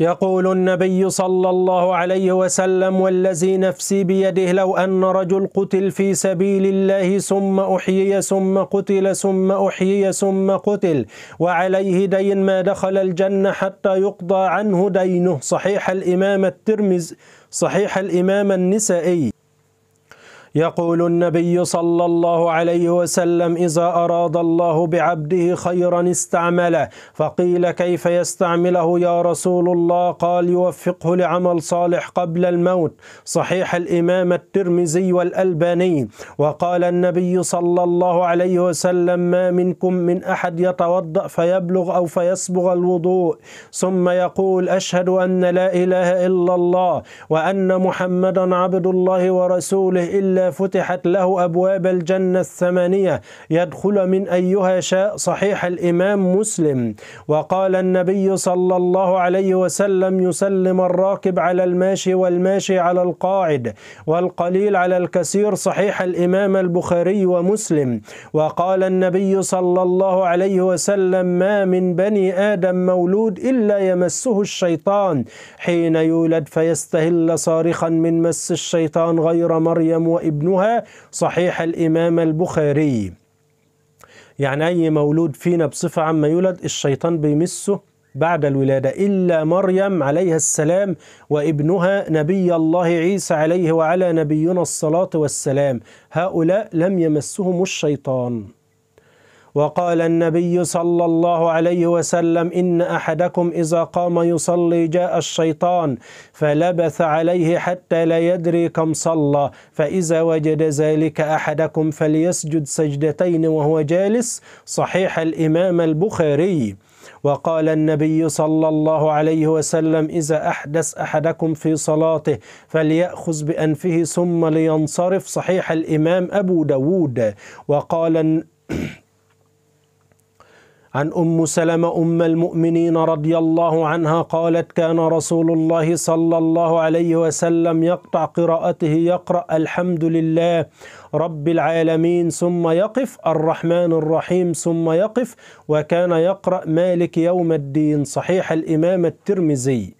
يقول النبي صلى الله عليه وسلم والذي نفسي بيده لو أن رجل قتل في سبيل الله ثم أحيي ثم قتل ثم أحيي ثم قتل وعليه دين ما دخل الجنة حتى يقضى عنه دينه صحيح الإمام الترمز صحيح الإمام النسائي يقول النبي صلى الله عليه وسلم إذا أراد الله بعبده خيرا استعمله فقيل كيف يستعمله يا رسول الله قال يوفقه لعمل صالح قبل الموت صحيح الإمام الترمذي والألباني وقال النبي صلى الله عليه وسلم ما منكم من أحد يتوضأ فيبلغ أو فيصبغ الوضوء ثم يقول أشهد أن لا إله إلا الله وأن محمدا عبد الله ورسوله إلا فتحت له أبواب الجنة الثمانية يدخل من أيها شاء صحيح الإمام مسلم وقال النبي صلى الله عليه وسلم يسلم الراكب على الماشي والماشي على القاعد والقليل على الكثير صحيح الإمام البخاري ومسلم وقال النبي صلى الله عليه وسلم ما من بني آدم مولود إلا يمسه الشيطان حين يولد فيستهل صارخا من مس الشيطان غير مريم وإبراهيم ابنها صحيح الإمام البخاري يعني أي مولود فينا بصفة عامة يولد الشيطان بيمسه بعد الولادة إلا مريم عليها السلام وابنها نبي الله عيسى عليه وعلى نبينا الصلاة والسلام هؤلاء لم يمسهم الشيطان وقال النبي صلى الله عليه وسلم إن أحدكم إذا قام يصلي جاء الشيطان فلبث عليه حتى لا يدري كم صلى فإذا وجد ذلك أحدكم فليسجد سجدتين وهو جالس صحيح الإمام البخاري وقال النبي صلى الله عليه وسلم إذا أحدث أحدكم في صلاته فليأخذ بأنفه ثم لينصرف صحيح الإمام أبو داود وقال عن ام سلمه ام المؤمنين رضي الله عنها قالت كان رسول الله صلى الله عليه وسلم يقطع قراءته يقرا الحمد لله رب العالمين ثم يقف الرحمن الرحيم ثم يقف وكان يقرا مالك يوم الدين صحيح الامام الترمذي